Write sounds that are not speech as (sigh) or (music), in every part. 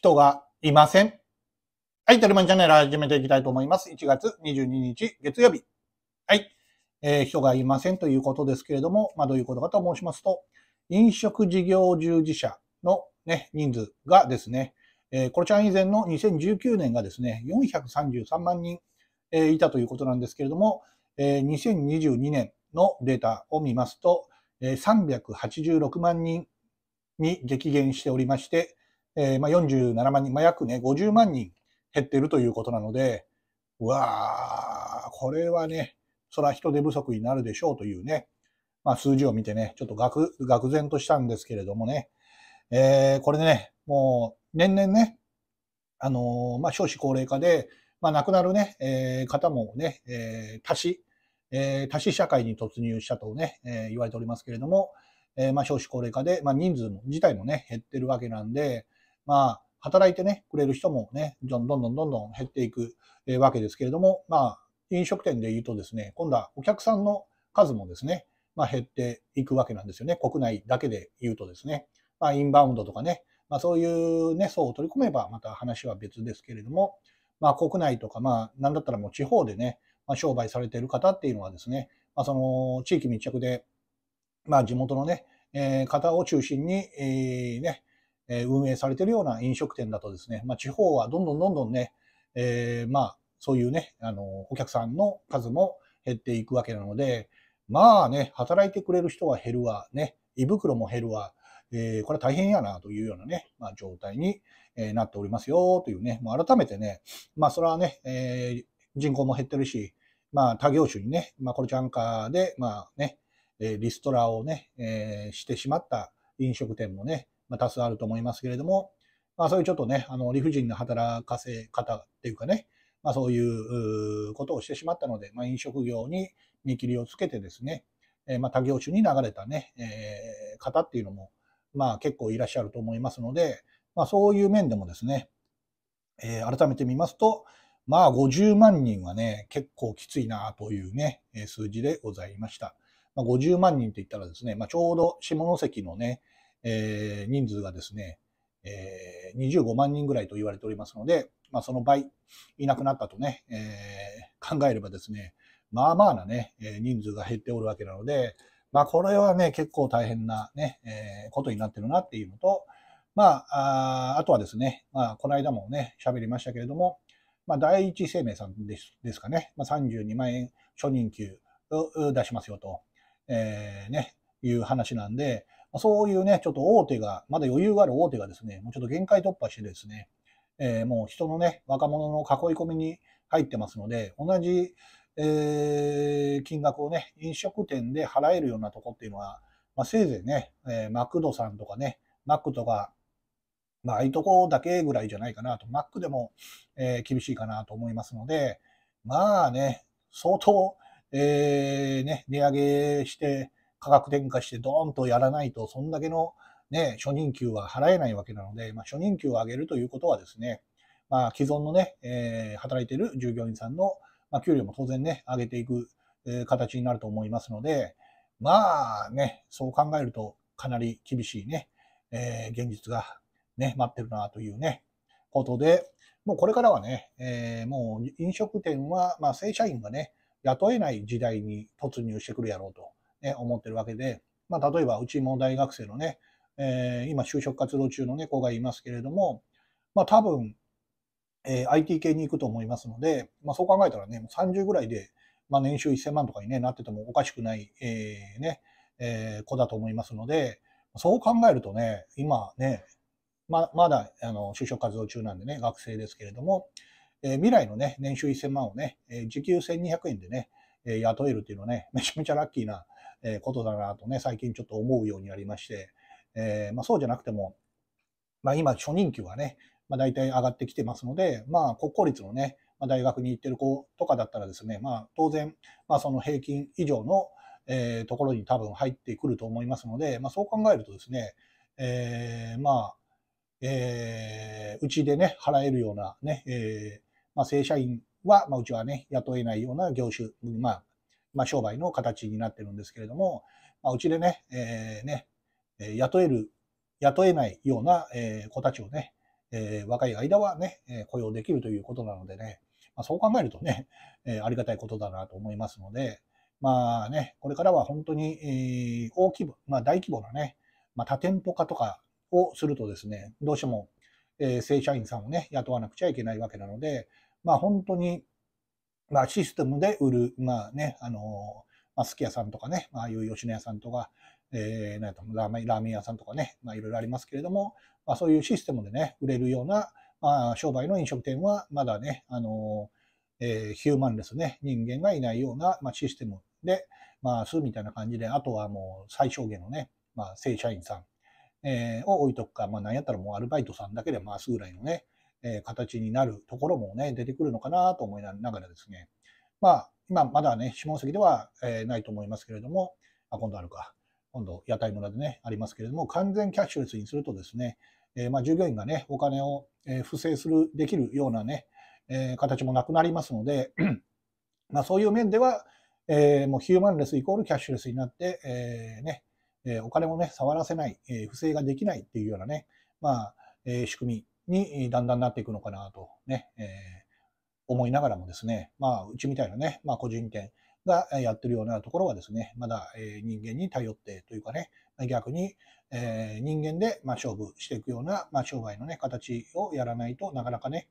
人がいません。はい、たルマンチャンネル始めていきたいと思います。1月22日月曜日。はい、えー、人がいませんということですけれども、まあ、どういうことかと申しますと、飲食事業従事者のね、人数がですね、えー、これちゃん以前の2019年がですね、433万人、えー、いたということなんですけれども、えー、2022年のデータを見ますと、えー、386万人に激減しておりまして、えー、まあ、47万人、まあ、約ね、50万人減っているということなので、うわー、これはね、そら人手不足になるでしょうというね、まあ、数字を見てね、ちょっとがく、愕然としたんですけれどもね、えー、これね、もう年々ね、あのー、まあ、少子高齢化で、まあ、亡くなるね、えー、方もね、えー、多し、えー、多死社会に突入したとね、えー、言われておりますけれども、えー、まあ、少子高齢化で、まあ、人数も自体もね、減ってるわけなんで、まあ、働いてね、くれる人もね、どんどんどんどんどん減っていく、えー、わけですけれども、まあ、飲食店で言うとですね、今度はお客さんの数もですね、まあ、減っていくわけなんですよね。国内だけで言うとですね、まあ、インバウンドとかね、まあ、そういうね、層を取り込めばまた話は別ですけれども、まあ、国内とか、まあ、なんだったらもう地方でね、まあ、商売されている方っていうのはですね、まあ、その地域密着で、まあ、地元のね、えー、方を中心に、えー、ね、え運営されているような飲食店だとですね、まあ、地方はどんどんどんどんね、えー、まあ、そういうね、あの、お客さんの数も減っていくわけなので、まあね、働いてくれる人は減るわ、ね、胃袋も減るわ、えー、これ大変やなというようなね、まあ、状態に、えなっておりますよというね、もう改めてね、まあ、それはね、えー、人口も減ってるし、まあ、他業種にね、まあ、コルチャンカで、まあね、リストラをね、えー、してしまった飲食店もね、まあ、多数あると思いますけれども、まあ、そういうちょっとね、あの理不尽な働かせ方っていうかね、まあ、そういうことをしてしまったので、まあ、飲食業に見切りをつけてですね、えー、まあ他業種に流れたね、えー、方っていうのも、まあ、結構いらっしゃると思いますので、まあ、そういう面でもですね、えー、改めて見ますと、まあ50万人はね、結構きついなというね、数字でございました。まあ、50万人って言ったらですね、まあ、ちょうど下関のね、えー、人数がですね、えー、25万人ぐらいと言われておりますので、まあ、その倍いなくなったとね、えー、考えればですね、まあまあなね、え人数が減っておるわけなので、まあ、これはね、結構大変なね、えー、ことになってるなっていうのと、まあ、ああとはですね、まあ、この間もね、喋りましたけれども、まあ、第一生命さんですですかね、まあ、32万円初任給を出しますよと、えー、ね、いう話なんで、そういうね、ちょっと大手が、まだ余裕がある大手がですね、もうちょっと限界突破してですね、えー、もう人のね、若者の囲い込みに入ってますので、同じ、えー、金額をね、飲食店で払えるようなとこっていうのは、まあ、せいぜいね、えー、マクドさんとかね、マックとか、まあ、ああいうとこだけぐらいじゃないかなと、マックでも、えー、厳しいかなと思いますので、まあね、相当、えーね、値上げして、価格転嫁してドーンとやらないと、そんだけのね、初任給は払えないわけなので、まあ、初任給を上げるということはですね、まあ、既存のね、えー、働いている従業員さんの、まあ、給料も当然ね、上げていく、えー、形になると思いますので、まあね、そう考えるとかなり厳しいね、えー、現実がね、待ってるなというね、ことで、もうこれからはね、えー、もう飲食店は、まあ、正社員がね、雇えない時代に突入してくるやろうと。ね、思ってるわけで、まあ、例えばうちも大学生のね、えー、今就職活動中のね、子がいますけれども、まあ、多分、えー、IT 系に行くと思いますので、まあ、そう考えたらね、30ぐらいで、まあ、年収1000万とかに、ね、なっててもおかしくない、えー、ねえ子だと思いますので、そう考えるとね、今ね、ままだあの就職活動中なんでね、学生ですけれども、え未来のね、年収1000万をね、え時給1200円でね、え雇えるっていうのはね、めちゃめちゃラッキーなえことだなとね、最近ちょっと思うようになりまして、えまあ、そうじゃなくても、まあ、今、初任給はね、まあ、大体上がってきてますので、まあ、国公立のね、まあ、大学に行ってる子とかだったらですね、まあ、当然、まあ、その平均以上の、えー、ところに多分入ってくると思いますので、まあ、そう考えるとですね、えー、まあ、えー、うちでね、払えるようなね、えー、まあ、正社員は、まあ、うちはね、雇えないような業種、まあ、まあ、商売の形になってるんですけれども、まあ、うちでね、えー、ね、雇える、雇えないような、え子たちをね、え若い間はね、え雇用できるということなのでね、まあ、そう考えるとね、えありがたいことだなと思いますので、まあね、これからは本当に、え大規模、まあ、大規模なね、まあ、多店舗化とかをするとですね、どうしても、え正社員さんをね、雇わなくちゃいけないわけなので、まあ本当に、まあ、システムで売る、まあね、あのまあ、すき屋さんとかね、まあ、あいう吉野屋さんとか、えー、なんラーメンラーメン屋さんとかね、まあ、いろいろありますけれども、まあ、そういうシステムでね、売れるような、まあ、商売の飲食店は、まだね、あのえー、ヒューマンレスね、人間がいないような、まあ、システムで、まあ、すみたいな感じで、あとはもう最小限のね、まあ、正社員さん、えー、を置いとくか、まあ、なんやったらもうアルバイトさんだけで回すぐらいのね、え形になるところもね、出てくるのかなと思いながらですね、まあ、今まだね、下関では、えないと思いますけれども、あ、今度あるか、今度屋台村でね、ありますけれども、完全キャッシュレスにするとですね、えまあ、従業員がね、お金を、え不正する、できるようなね、え形もなくなりますので、(clears throat) まあ、そういう面では、えもうヒューマンレスイコールキャッシュレスになって、えね、えお金もね、触らせない、え不正ができないっていうようなね、まあ、え仕組みにだんだんなっていくのかなとね、えー、思いながらもですね、まあ、うちみたいなね、まあ、個人店がやってるようなところはですね、まだ人間に頼ってというかね、逆に人間でま勝負していくような、ま商売のね、形をやらないとなかなかね、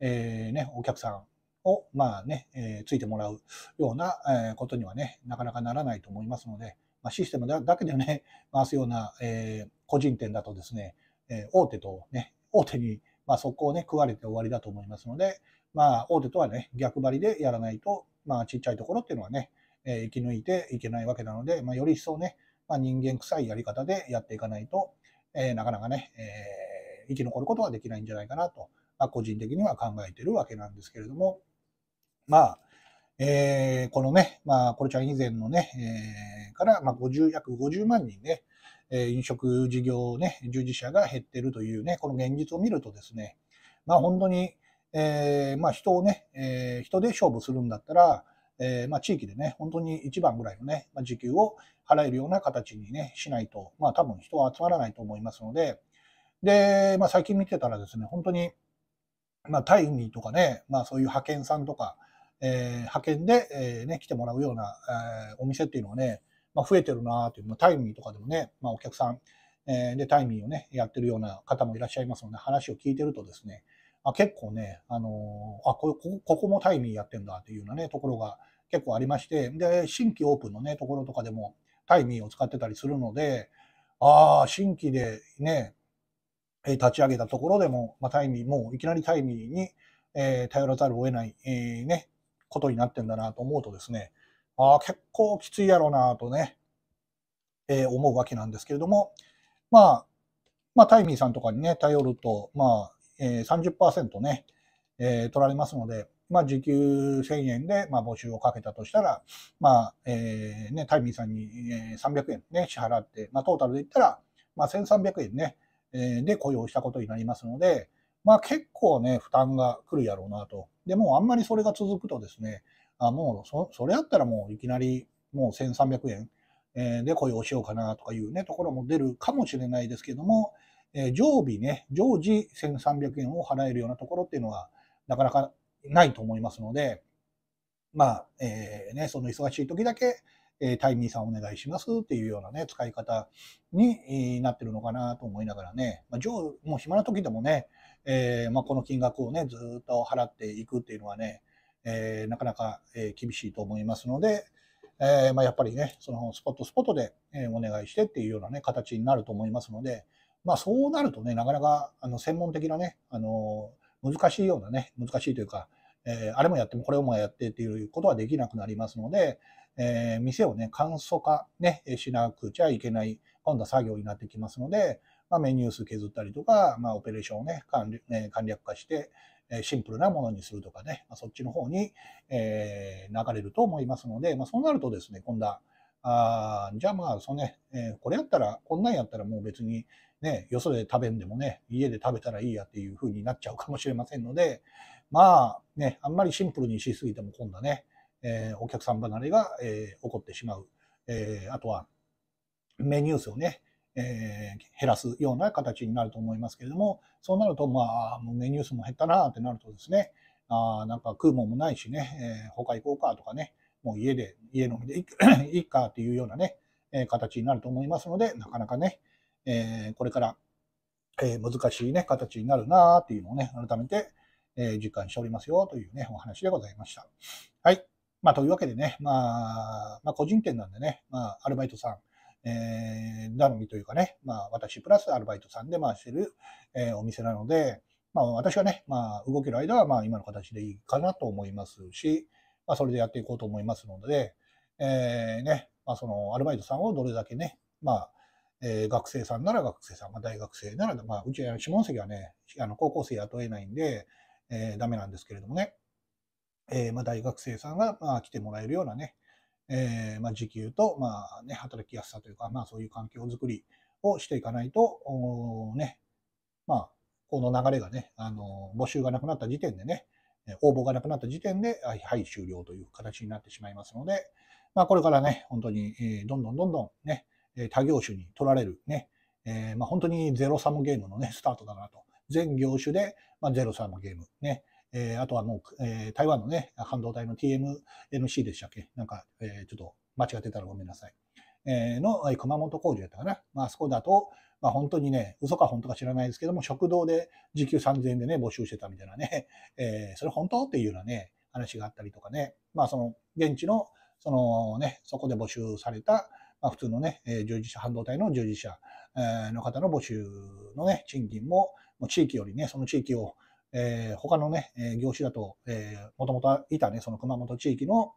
えー、ね、お客さんを、まあね、えー、ついてもらうような、えことにはね、なかなかならないと思いますので、まあ、システムだけでね、回すような、えー、個人店だとですね、え大手とね、大手に、まあ、こをね、食われて終わりだと思いますので、まあ、大手とはね、逆張りでやらないと、まあ、ちっちゃいところっていうのはね、え生き抜いていけないわけなので、まあ、より一層ね、まあ、人間臭いやり方でやっていかないと、えー、なかなかね、えー、生き残ることはできないんじゃないかなと、まあ、個人的には考えてるわけなんですけれども、まあ、えー、このね、まあ、コルちゃん以前のね、えから、ま50、約50万人ね、え飲食事業ね、従事者が減ってるというね、この現実を見るとですね、まあ本当に、えー、まあ人をね、えー、人で勝負するんだったら、えー、まあ地域でね、本当に一番ぐらいのね、まあ、時給を払えるような形にね、しないと、まあ多分人は集まらないと思いますので、で、まあ最近見てたらですね、本当に、まあタイミーとかね、まあそういう派遣さんとか、えー、派遣で、えーね、来てもらうような、えー、お店っていうのはね、まあ、増えてるなという、まあ、タイミーとかでもね、まあ、お客さん、えー、でタイミーをね、やってるような方もいらっしゃいますので、話を聞いてるとですね、あ結構ね、あのー、あここ、ここもタイミーやってんだというようなね、ところが結構ありまして、で、新規オープンのね、ところとかでもタイミーを使ってたりするので、ああ、新規でね、立ち上げたところでも、まあ、タイミー、もういきなりタイミーに、えー、頼らざるを得ない、えー、ね、ことになってんだなと思うとですね、ああ、結構きついやろうなとね、えー、思うわけなんですけれども、まあ、まあ、タイミーさんとかにね、頼ると、まあ、えー、30%ね、えー、取られますので、まあ、時給1000円で、まあ、募集をかけたとしたら、まあ、えー、ね、タイミーさんに、えー、300円ね、支払って、まあ、トータルで言ったら、まあ、1300円ね、えー、で雇用したことになりますので、まあ、結構ね、負担が来るやろうなと。でも、あんまりそれが続くとですね、あもうそ、それやったらもういきなりもう1300円、えで雇用しようかなとかいうね、ところも出るかもしれないですけども、えー、常備ね、常時1300円を払えるようなところっていうのは、なかなかないと思いますので、まあ、えー、ね、その忙しい時だけ、えー、タイミーさんお願いしますっていうようなね、使い方になってるのかなと思いながらね、まあ、常、もう暇な時でもね、えー、まあ、この金額をね、ずっと払っていくっていうのはね、えー、なかなか、え厳しいと思いますので、えー、まあ、やっぱりね、そのスポットスポットで、えお願いしてっていうようなね、形になると思いますので、まあ、そうなるとね、なかなかあの専門的なね、あの難しいようなね、難しいというか、えあれもやってもこれもやってっていうことはできなくなりますので、え店をね、簡素化ね、しなくちゃいけない、今度は作業になってきますので、まあ、メニュー数削ったりとか、まあ、オペレーションをね、簡略化して、シンプルなものにするとかね、まそっちの方に、え流れると思いますので、まそうなるとですね、今度は、あじゃあまあ、そね、えこれやったら、こんなんやったらもう別にね、よそで食べんでもね、家で食べたらいいやっていう風になっちゃうかもしれませんので、まあね、あんまりシンプルにしすぎても今度はね、えお客さん離れが、え起こってしまう。えあとは、メニュー数をね、えー、減らすような形になると思いますけれども、そうなると、まあ、メニュースも減ったなってなるとですね、あなんか食うもんもないしね、えー、他行こうかとかね、もう家で、家飲みで (coughs) いっかっていうようなね、えー、形になると思いますので、なかなかね、えー、これから、えー、難しいね、形になるなっていうのをね、改めて、えー、実感しておりますよというね、お話でございました。はい。まあ、というわけでね、まあ、まあ、個人店なんでね、まあ、アルバイトさん、えー、頼みというかね、まあ、私プラスアルバイトさんで回してる、えー、お店なので、まあ、私はね、まあ、動ける間は、まあ、今の形でいいかなと思いますし、まあ、それでやっていこうと思いますので、えー、ね、まあ、その、アルバイトさんをどれだけね、まあ、えー、学生さんなら学生さん、まあ、大学生なら、まあ、うち、下関はね、あの高校生雇えないんで、えー、ダメなんですけれどもね、えー、まあ、大学生さんが、まあ、来てもらえるようなね、えー、まあ、時給と、まあね、働きやすさというか、まあ、そういう環境づくりをしていかないと、ね、まあ、この流れがね、あの募集がなくなった時点でね、応募がなくなった時点で、はい、はい、終了という形になってしまいますので、まあ、これからね、本当に、えどんどんどんどんね、他業種に取られるね、えー、まあ、本当にゼロサムゲームのね、スタートだなと。全業種で、まあ、ゼロサムゲームね、えー、あとはもう、えー、台湾のね、半導体の TMNC でしたっけなんか、えー、ちょっと間違ってたらごめんなさい。えー、の熊本工場やったかな。まあ、そこだと、まあ、本当にね、嘘か本当か知らないですけども、食堂で時給3000円でね、募集してたみたいなね、(laughs) えー、それ本当っていうようなね、話があったりとかね、まあ、その、現地の、そのね、そこで募集された、まあ、普通のね、従事者、半導体の従事者の方の募集のね、賃金も、もう地域よりね、その地域をえー、他のね、え業種だと、えー、もともといたね、その熊本地域の、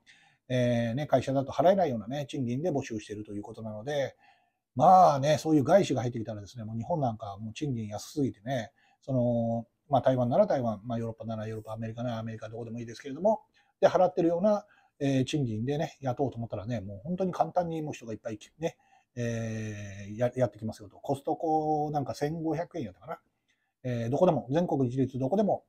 えー、ね、会社だと払えないようなね、賃金で募集しているということなので、まあね、そういう外資が入ってきたらですね、もう日本なんかもう賃金安すぎてね、その、まあ台湾なら台湾、まあヨーロッパならヨーロッパ、アメリカならアメリカどこでもいいですけれども、で、払ってるような、えー、賃金でね、雇おうと思ったらね、もう本当に簡単にもう人がいっぱいね、えー、ややってきますよと。コストコなんか1500円やったかな。えー、どこでも、全国一律どこでも、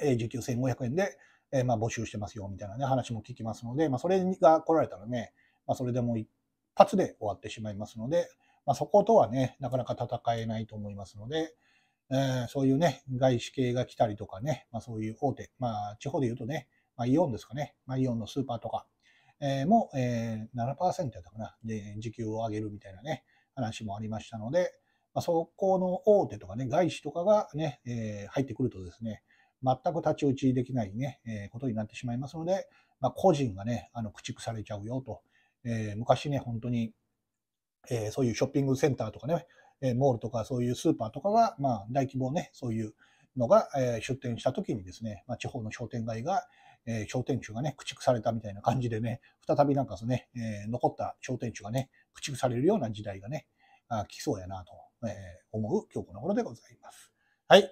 えー、時給1500円で、えー、まあ、募集してますよみたいなね、話も聞きますので、まあ、それが来られたらね、まあ、それでも一発で終わってしまいますので、まあ、そことはね、なかなか戦えないと思いますので、えー、そういうね、外資系が来たりとかね、まあ、そういう大手、まあ、地方で言うとね、まあ、イオンですかね、まあ、イオンのスーパーとか、えー、も、えー、7%やったかな、時給を上げるみたいなね、話もありましたので、まあ、そこの大手とかね、外資とかがね、えー、入ってくるとですね、全く太刀打ちできないね、えー、ことになってしまいますので、まあ、個人がね、あの駆逐されちゃうよと。えー、昔ね、本当に、えー、そういうショッピングセンターとかね、えモールとかそういうスーパーとかが、まあ、大規模ね、そういうのが、え出店した時にですね、まあ、地方の商店街が、え商店主がね、駆逐されたみたいな感じでね、再びなんかね、え残った商店主がね、駆逐されるような時代がね、来そうやなと、え思う今日この頃でございます。はい。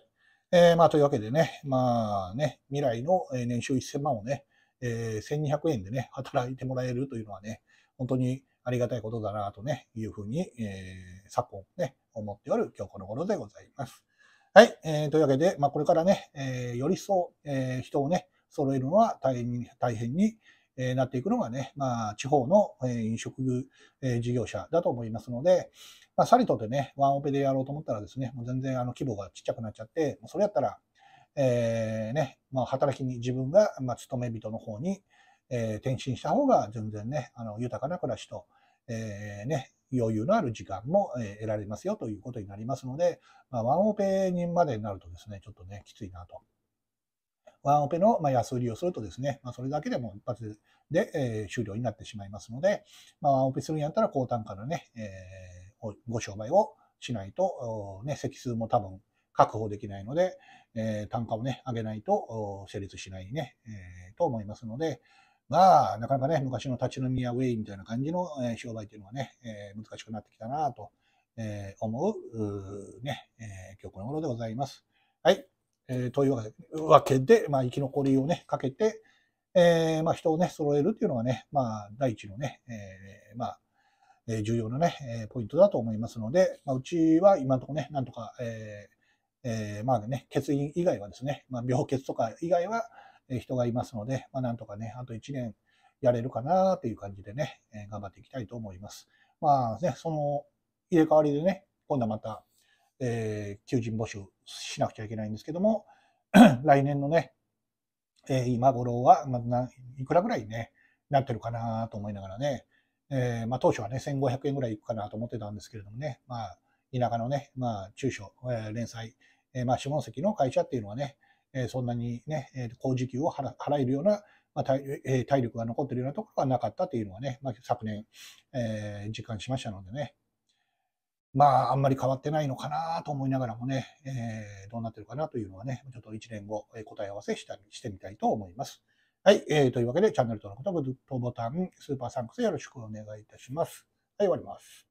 えー、まあ、というわけでね、まあね、未来の年収1000万をね、えー、1200円でね、働いてもらえるというのはね、本当にありがたいことだなとね、いうふうに、えー、昨今ね、思っておる今日この頃でございます。はい。えー、というわけで、まあ、これからね、えー、より一層、えー、人をね、揃えるのは大変に、大変に、えー、なっていくのがね、まあ、地方の、えー、飲食、えー、事業者だと思いますので、まあ、サリトでね、ワンオペでやろうと思ったらですね、もう全然あの規模がちっちゃくなっちゃって、もうそれやったら、えー、ね、まあ、働きに自分が、まあ、勤め人の方に、えー、転身した方が全然ね、あの豊かな暮らしと、えー、ね、余裕のある時間も、え得られますよということになりますので、まあ、ワンオペにまでになるとですね、ちょっとね、きついなと。ワンオペの、ま安売りをするとですね、まあ、それだけでも一発で、え終了になってしまいますので、まあ、ワンオペするんやったら高単価のね、えーご商売をしないと、ね、席数も多分確保できないので、えー、単価をね、上げないと成立しないね、えー、と思いますので、まあ、なかなかね、昔の立ち飲みやウェイみたいな感じの、え商売というのはね、え難しくなってきたなと、え思う、ね、え今日この頃でございます。はい。えというわけで、まあ、生き残りをね、かけて、えまあ、人をね、揃えるっていうのはね、まあ、第一のね、えまあ、え重要なね、えポイントだと思いますので、まあ、うちは今のところね、なんとか、ええー、まあね、欠員以外はですね、まあ、病欠とか以外は人がいますので、まあ、なんとかね、あと1年やれるかなという感じでね、え頑張っていきたいと思います。まあね、その入れ替わりでね、今度はまた、えー、求人募集しなくちゃいけないんですけども、(clears throat) 来年のね、えー、今頃は、まあ、いくらぐらいね、なってるかなと思いながらね、えー、まあ、当初はね、1500円ぐらいいくかなと思ってたんですけれどもね、まあ、田舎のね、まあ、中小、えー、連載、えー、まあ、下関の会社っていうのはね、えー、そんなにね、え事高時給を払えるような、まあ体えー、体力が残ってるようなところがなかったっていうのはね、まあ、昨年、えー、実感しましたのでね、まあ、あんまり変わってないのかなと思いながらもね、えー、どうなってるかなというのはね、ちょっと1年後、えー、答え合わせしたりしてみたいと思います。はい、えー、というわけで、チャンネル登録とグッドボタン、スーパーサンクスよろしくお願いいたします。はい、終わります。